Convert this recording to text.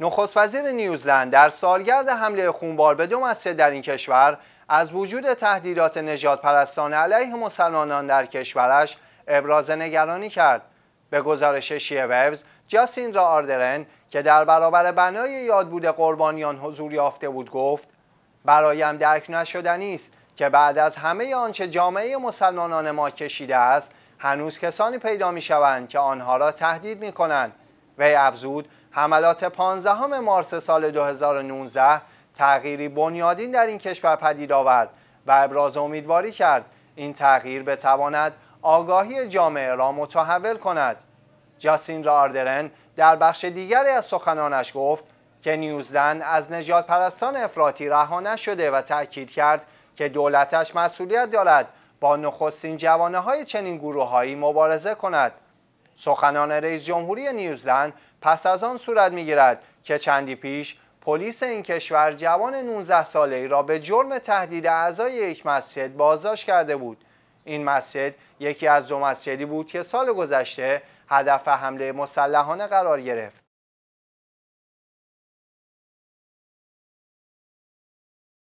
نخست وزیر نیوزلند در سالگرد حمله خونبار به دو مسجد در این کشور از وجود تهدیدات نجات پرستان علیه مسلمانان در کشورش ابراز نگرانی کرد. به گزارش شیه وبز، جاسین را آردرن که در برابر بنای یادبود قربانیان حضور یافته بود گفت برایم درک نشدنی است که بعد از همه آنچه جامعه مسلمانان ما کشیده است هنوز کسانی پیدا می شوند که آنها را تهدید می کنند وی افزود حملات 15 مارس سال 2019 تغییری بنیادین در این کشور پدید آورد و ابراز امیدواری کرد این تغییر بتواند آگاهی جامعه را متحول کند جاسین راردرن در بخش دیگری از سخنانش گفت که نیوزلند از نجات پرستان افراطی رها نشده و تأکید کرد که دولتش مسئولیت دارد با نخستین جوانه های چنین گروههایی مبارزه کند سخنان رئیس جمهوری نیوزلند پس از آن صورت میگیرد که چندی پیش پلیس این کشور جوان 19 ساله ای را به جرم تهدید اعضای یک مسجد بازداشت کرده بود این مسجد یکی از دو مسجدی بود که سال گذشته هدف حمله مسلحانه قرار گرفت